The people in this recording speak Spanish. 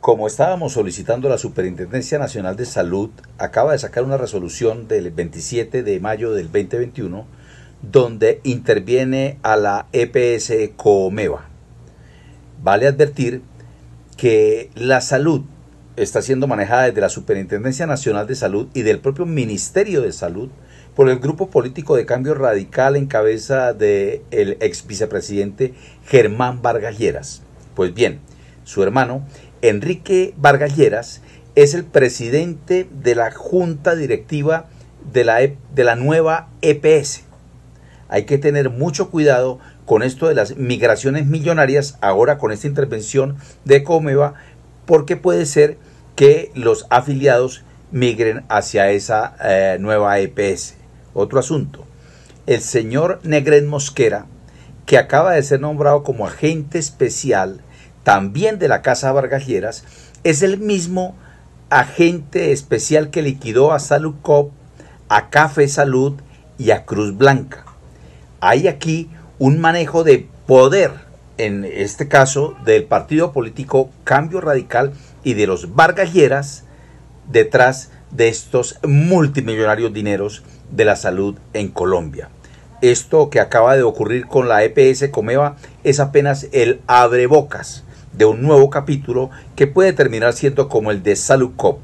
Como estábamos solicitando, la Superintendencia Nacional de Salud acaba de sacar una resolución del 27 de mayo del 2021 donde interviene a la EPS Comeva. Vale advertir que la salud está siendo manejada desde la Superintendencia Nacional de Salud y del propio Ministerio de Salud por el grupo político de cambio radical en cabeza del de ex vicepresidente Germán Vargas Lleras. Pues bien, su hermano Enrique Vargalleras es el presidente de la junta directiva de la, e, de la nueva EPS. Hay que tener mucho cuidado con esto de las migraciones millonarias, ahora con esta intervención de Comeva, porque puede ser que los afiliados migren hacia esa eh, nueva EPS. Otro asunto. El señor Negret Mosquera, que acaba de ser nombrado como agente especial también de la Casa Vargalleras es el mismo agente especial que liquidó a Cop, a Café Salud y a Cruz Blanca. Hay aquí un manejo de poder, en este caso del partido político Cambio Radical y de los Vargalleras, detrás de estos multimillonarios dineros de la salud en Colombia. Esto que acaba de ocurrir con la EPS Comeva es apenas el abrebocas de un nuevo capítulo que puede terminar siendo como el de Salukov,